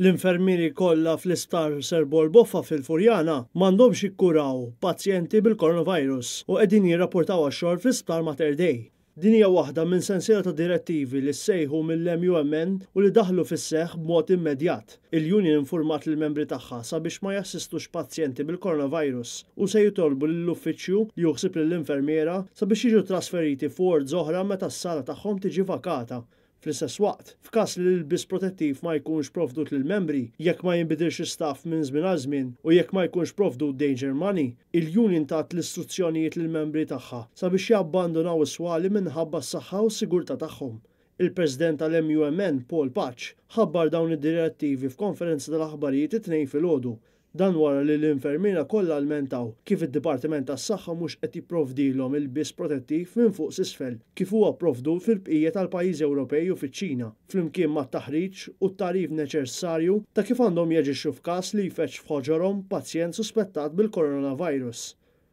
L-infermieri kollha fl-istar Serbol Boffa fil-Furjana m'għandhomx jikkuraw pazjenti bil-coronavirus u qegħdin jirrapportaw għax-xogħol fl-isptar Mater Dei. Din hija waħda minn sensiela ta' direttivi li ssejħu mill-MUMN u li daħlu fis-seħħ b'mod immedjat. Il-Union infurmat lill membri tagħha sabiex ma jassistux pazjenti bil-coronavirus u se jitolbu lill-uffiċċju li juħsib lill-infermiera sabiex jiġu trasferiti fuq oħra meta s-sala tagħhom tiġi vakata fl-istess waqt. F'każ li l-bis protettiv ma jkunx provdut lil membri jekk ma jinbidilx staff minn żmien għal żmien u jekk ma jkunx provdut danger money, il-union tat l-istruzzjonijiet lil membri tagħha sabiex jabbandonaw is-swali minħabba s-saħħa u s-sigurtà tagħhom il-President tal-MUMN Paul Patch ħabbar dawn id-direttivi f'konferenza tal-aħbarijiet it-tnejn fil-ħodu Dan wara li l-infermiera kollha almentaw kif id-Dipartiment tas-Saħħa mhux qed jipprovdilhom il-biss protettiv minn fuq s'isfel kif huwa provdu fil-bqija tal-pajjiżi Ewropej u fiċ-Ċina flimkien mat-taħriġ u t-tarif neċessarju ta' kif għandhom jeġixxu f'każ li jfeċ f'ħoġorhom pazjent suspettat bil-coronavirus.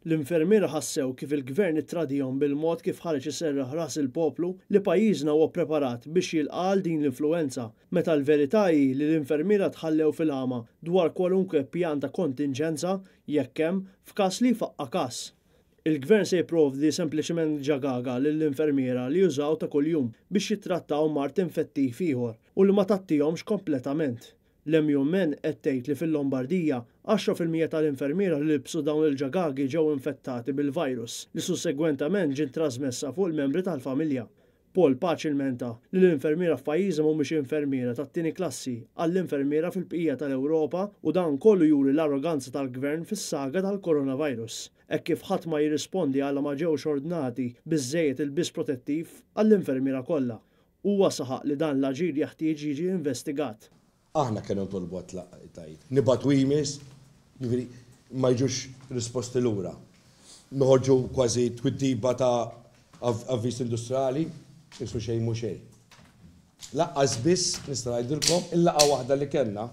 L-infermiera ħassew kif il-gvern tradijom bil-mod kif ħareġ iserraħ ras il-poplu li pajjiżna huwa preparat biex jilqal din l-influenza, meta l-verità hi li l-infermiera tħallew fil-ħama dwar kwalunkwe pjan ta' kontingenza jekk hemm f'każ li faqqa każ. Il-gvern se jipprovdi sempliċement ġagaga lill-infermiera li jużaw ta' kuljum biex jittrattaw mart infettiv ieħor u li ma tattihomx kompletament. Lem men ettejt li fil-Lombardija 10% tal-infermiera li bsu dawn il-ġagagi ġew infettati bil-virus li sussegwentament ġin trasmessa fuq il-membri tal-familja. Paul menta li l-infermiera f'pajjiżi mhumiex infermiera tat-tieni klassi għall-infermiera fil-bqija tal-Ewropa u dan kollu juri l-arroganza tal-gvern fis-saga tal-coronavirus. Hekk kif ħadd ma jirrispondi għal ma ġewx ordnati biżejjed il-biss protettiv għall-infermiera kollha. Huwa saħaq li dan l-aġir jaħtieġ jiġi investigat aħna kena tolbu għat-tajt. Nibat wimis, ma jġux risposti l-ura. Noħorġu kważi twiddiba ta' avvis industriali, jisru xej mu xej. Laqqas biss nistrajdilkom il-laqqa waħda li kena.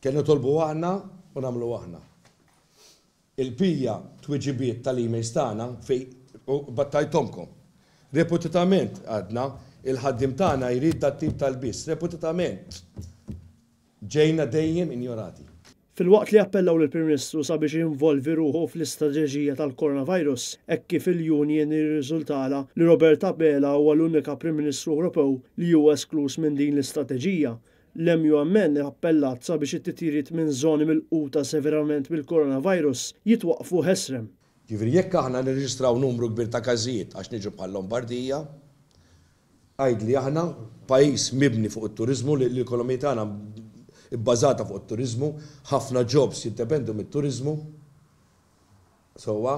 Kena tolbu għahna u għahna. Il-pija twiġibiet tal-emails Stana fej battajtomkom. Reputitament għadna il-ħaddim tagħna jrid dat tip tal-biss. reputatament ġejna dejjem injorati. Fil-waqt li appellaw lill prim Ministru sabiex jinvolvi ruħu fl-istrateġija tal-coronavirus, hekk kif il juni irriżultala li Robert Abela huwa l-unika Prim Ministru Ewropew li huwa esklus minn din l-istrateġija. L-MUMN appellat sabiex it-titirit minn żoni mill-quta severament bil koronavirus jitwaqfu ħesrem. Ġifri jekk aħna nirreġistraw numru kbir ta' każijiet għax niġu bħal Lombardija, li aħna pajis mibni fuq il-turizmu li l-ekonomija tagħna bbażata fuq it turizmu ħafna jobs jiddependu mit-turizmu. Sowa,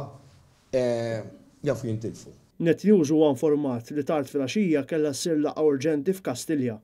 eh, jaf jintilfu. Net News huwa informat li tard filgħaxija kellha ssir laqa urġenti f'Kastilja